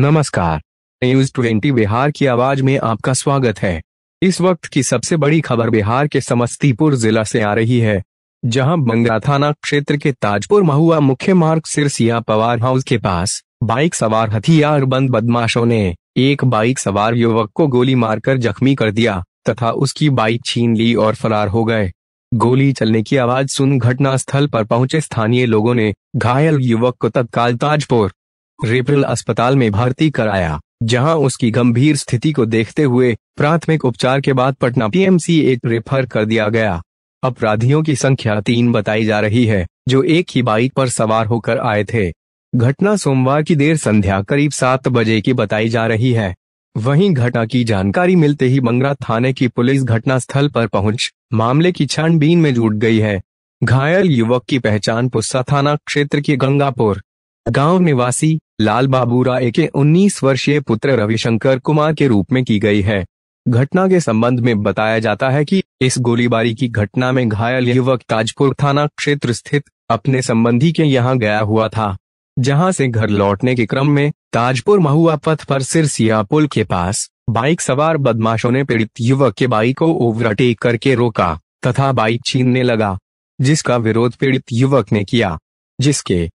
नमस्कार news twenty Bihar की आवाज में आपका स्वागत है इस वक्त की सबसे बड़ी खबर बिहार के समस्तीपुर जिला से आ रही है जहां बंगा थाना क्षेत्र के ताजपुर महुआ मुख्य मार्ग सिरसिया पवार हाउस के पास बाइक सवार हथियार बंद बदमाशों ने एक बाइक सवार युवक को गोली मारकर जख्मी कर दिया तथा उसकी बाइक छीन ली और फरार हो गए गोली चलने की आवाज सुन घटनास्थल पर पहुंचे स्थानीय लोगों ने घायल युवक को तत्काल ताजपुर रेपरल अस्पताल में भर्ती कराया जहां उसकी गंभीर स्थिति को देखते हुए प्राथमिक उपचार के बाद पटना पीएमसी एक रेफर कर दिया गया अपराधियों की संख्या तीन बताई जा रही है जो एक ही बाइक पर सवार होकर आए थे घटना सोमवार की देर संध्या करीब सात बजे की बताई जा रही है वहीं घटना की जानकारी मिलते ही बंगरा थाने की पुलिस घटना स्थल पर पहुंच मामले की छानबीन में जुट गई है घायल युवक की पहचान पुस्सा थाना क्षेत्र के गंगापुर गांव निवासी लाल बाबू राय के 19 वर्षीय पुत्र रविशंकर कुमार के रूप में की गई है घटना के संबंध में बताया जाता है कि इस गोलीबारी की घटना में घायल युवक ताजपुर थाना क्षेत्र स्थित अपने संबंधी के यहाँ गया हुआ था जहां से घर लौटने के क्रम में ताजपुर महुआ पथ पर सिरसिया पुल के पास बाइक सवार बदमाशों ने पीड़ित युवक के बाइक को ओवरटेक करके रोका तथा बाइक छीनने लगा जिसका विरोध पीड़ित युवक ने किया जिसके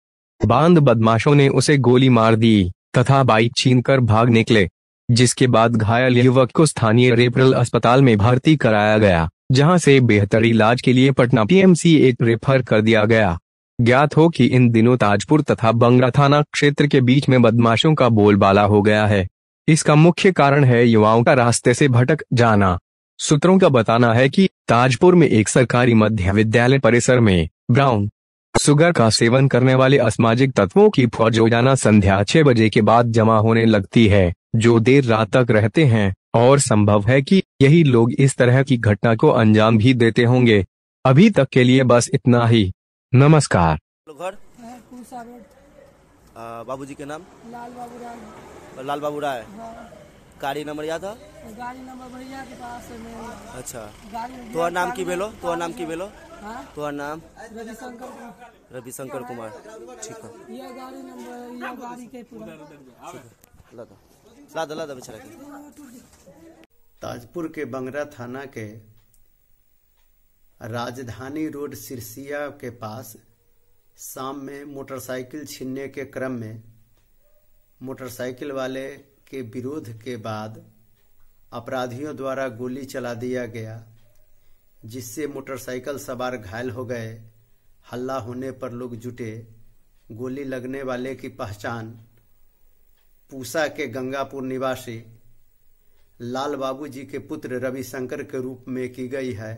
बांध बदमाशों ने उसे गोली मार दी तथा बाइक छीनकर भाग निकले जिसके बाद घायल युवक को स्थानीय रेफरल अस्पताल में भर्ती कराया गया जहां से बेहतर इलाज के लिए पटना एक रेफर कर दिया गया ज्ञात हो कि इन दिनों ताजपुर तथा बंगरा थाना क्षेत्र के बीच में बदमाशों का बोलबाला हो गया है इसका मुख्य कारण है युवाओं का रास्ते से भटक जाना सूत्रों का बताना है कि ताजपुर में एक सरकारी मध्य विद्यालय परिसर में ब्राउन सुगर का सेवन करने वाले असमाजिक तत्वों की फौज रोजाना संध्या छह बजे के बाद जमा होने लगती है जो देर रात तक रहते हैं और संभव है कि यही लोग इस तरह की घटना को अंजाम भी देते होंगे अभी तक के लिए बस इतना ही नमस्कार घर बाबू जी के नाम लाल बाबू राय लाल बाबू राय हाँ। गाड़ी नंबर याद है गाड़ी नंबर के पास अच्छा तो, तो नाम की बेलो तो नाम की बेलो तुम्हारा नाम रविशंकर रविशंकर कुमार ठीक है ये गाड़ी नंबर ये गाड़ी के पूरा लादा लादा लादा बेचारा ताजपुर के बंगरा थाना के राजधानी रोड सिरसिया के पास शाम में मोटरसाइकिल छीनने के क्रम में मोटरसाइकिल वाले के विरोध के बाद अपराधियों द्वारा गोली चला दिया गया जिससे मोटरसाइकिल सवार घायल हो गए हल्ला होने पर लोग जुटे गोली लगने वाले की पहचान पूसा के गंगापुर निवासी लाल बाबू जी के पुत्र रविशंकर के रूप में की गई है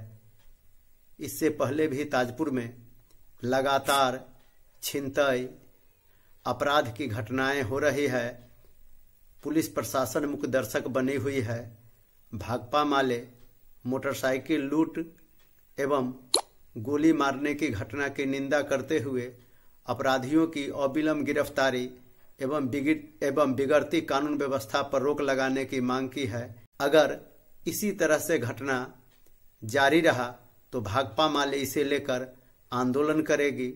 इससे पहले भी ताजपुर में लगातार छिंताई अपराध की घटनाएं हो रही है पुलिस प्रशासन मुख्य दर्शक बनी हुई है भाकपा माले मोटरसाइकिल लूट एवं गोली मारने की घटना की निंदा करते हुए अपराधियों की अविलंब गिरफ्तारी एवं एवं बिगड़ती कानून व्यवस्था पर रोक लगाने की मांग की है अगर इसी तरह से घटना जारी रहा तो भाकपा माले इसे लेकर आंदोलन करेगी